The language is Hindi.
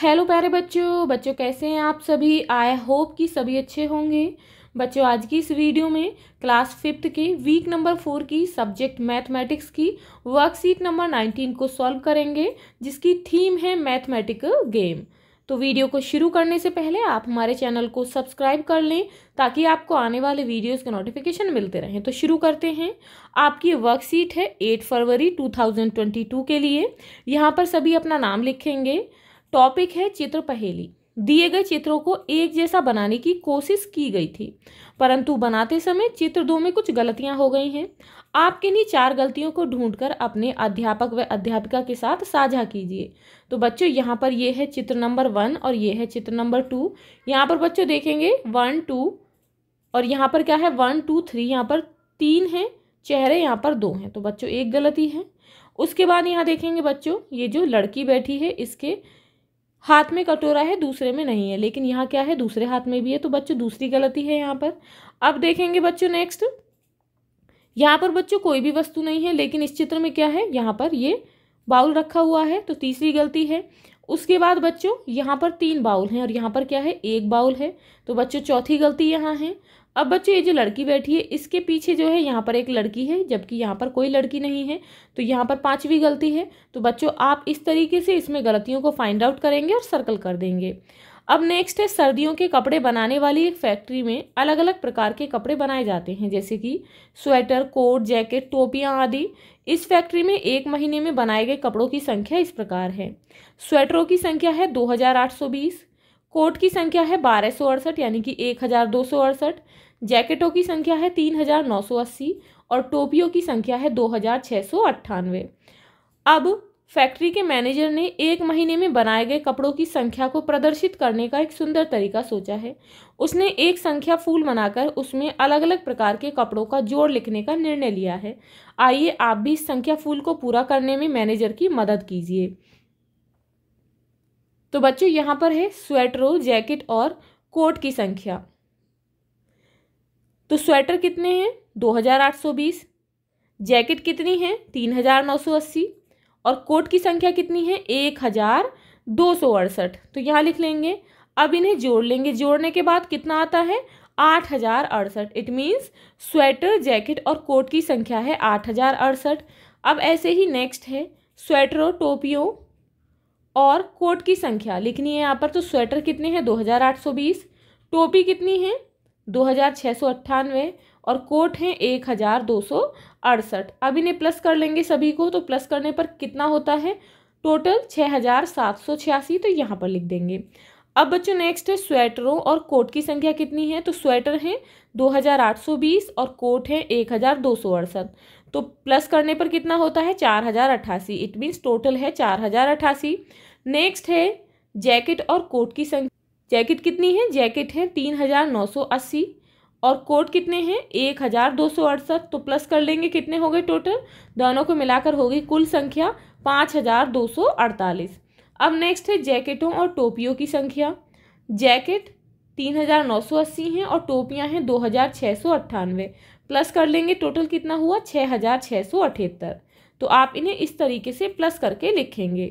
हेलो प्यारे बच्चों बच्चों कैसे हैं आप सभी आई होप कि सभी अच्छे होंगे बच्चों आज की इस वीडियो में क्लास फिफ्थ के वीक नंबर फोर की सब्जेक्ट मैथमेटिक्स की वर्कशीट नंबर नाइनटीन को सॉल्व करेंगे जिसकी थीम है मैथमेटिकल गेम तो वीडियो को शुरू करने से पहले आप हमारे चैनल को सब्सक्राइब कर लें ताकि आपको आने वाले वीडियोस के नोटिफिकेशन मिलते रहें तो शुरू करते हैं आपकी वर्कशीट है एट फरवरी 2022 के लिए यहाँ पर सभी अपना नाम लिखेंगे टॉपिक है चित्र पहेली दिए गए चित्रों को एक जैसा बनाने की कोशिश की गई थी परंतु बनाते समय चित्र दो में कुछ गलतियां हो गई हैं आप किन्हीं चार गलतियों को ढूंढकर अपने अध्यापक व अध्यापिका के साथ साझा कीजिए तो बच्चों यहाँ पर ये है चित्र नंबर वन और ये है चित्र नंबर टू यहाँ पर बच्चों देखेंगे वन टू और यहाँ पर क्या है वन टू थ्री यहाँ पर तीन है चेहरे यहाँ पर दो हैं तो बच्चों एक गलती है उसके बाद यहाँ देखेंगे बच्चों ये जो लड़की बैठी है इसके हाथ में कटोरा है दूसरे में नहीं है लेकिन यहाँ क्या है दूसरे हाथ में भी है तो बच्चों दूसरी गलती है यहाँ पर अब देखेंगे बच्चों नेक्स्ट यहाँ पर बच्चों कोई भी वस्तु नहीं है लेकिन इस चित्र में क्या है यहाँ पर ये बाउल रखा हुआ है तो तीसरी गलती है उसके बाद बच्चों यहाँ पर तीन बाउल हैं और यहाँ पर क्या है एक बाउल है तो बच्चों चौथी गलती यहाँ है अब बच्चों ये जो लड़की बैठी है इसके पीछे जो है यहाँ पर एक लड़की है जबकि यहाँ पर कोई लड़की नहीं है तो यहाँ पर पाँचवीं गलती है तो बच्चों आप इस तरीके से इसमें गलतियों को फाइंड आउट करेंगे और सर्कल कर देंगे अब नेक्स्ट है सर्दियों के कपड़े बनाने वाली एक फैक्ट्री में अलग अलग प्रकार के कपड़े बनाए जाते हैं जैसे कि स्वेटर कोट जैकेट टोपियाँ आदि इस फैक्ट्री में एक महीने में बनाए गए कपड़ों की संख्या इस प्रकार है स्वेटरों की संख्या है दो कोट की संख्या है बारह यानी कि एक जैकेटों की संख्या है तीन हज़ार नौ सौ अस्सी और टोपियों की संख्या है दो हज़ार छः सौ अट्ठानवे अब फैक्ट्री के मैनेजर ने एक महीने में बनाए गए कपड़ों की संख्या को प्रदर्शित करने का एक सुंदर तरीका सोचा है उसने एक संख्या फूल बनाकर उसमें अलग अलग प्रकार के कपड़ों का जोड़ लिखने का निर्णय लिया है आइए आप भी इस संख्या फूल को पूरा करने में मैनेजर की मदद कीजिए तो बच्चों यहाँ पर है स्वेटरों जैकेट और कोट की संख्या तो स्वेटर कितने हैं दो हज़ार आठ सौ बीस जैकेट कितनी है तीन हज़ार नौ सौ अस्सी और कोट की संख्या कितनी है एक हज़ार दो सौ अड़सठ तो यहाँ लिख लेंगे अब इन्हें जोड़ लेंगे जोड़ने के बाद कितना आता है आठ हज़ार अड़सठ इट मीन्स स्वेटर जैकेट और कोट की संख्या है आठ हज़ार अड़सठ अब ऐसे ही नेक्स्ट है स्वेटरों टोपियों और कोट की संख्या लिखनी है यहाँ पर तो स्वेटर कितने हैं दो हज़ार आठ सौ बीस टोपी कितनी है दो हज़ार छः सौ अट्ठानवे और कोट हैं एक हज़ार दो सौ अड़सठ अब इन्हें प्लस कर लेंगे सभी को तो प्लस करने पर कितना होता है टोटल छः हज़ार सात सौ छियासी तो यहाँ पर लिख देंगे अब बच्चों नेक्स्ट है स्वेटरों और कोट की संख्या कितनी है तो स्वेटर हैं 2820 और कोट हैं एक तो प्लस करने पर कितना होता है चार हज़ार अट्ठासी इट मीन्स टोटल है चार हज़ार अट्ठासी नेक्स्ट है जैकेट और कोट की संख्या जैकेट कितनी है जैकेट है तीन हज़ार नौ सौ अस्सी और कोट कितने हैं एक हज़ार दो सौ अड़सठ तो प्लस कर लेंगे कितने हो गए टोटल दोनों को मिलाकर होगी कुल संख्या पाँच हज़ार दो सौ अड़तालीस अब नेक्स्ट है जैकेटों और टोपियों की संख्या जैकेट तीन हज़ार नौ सौ अस्सी हैं और टोपियां हैं दो हज़ार छः सौ अट्ठानवे प्लस कर लेंगे टोटल कितना हुआ छः हज़ार छः सौ अठहत्तर तो आप इन्हें इस तरीके से प्लस करके लिखेंगे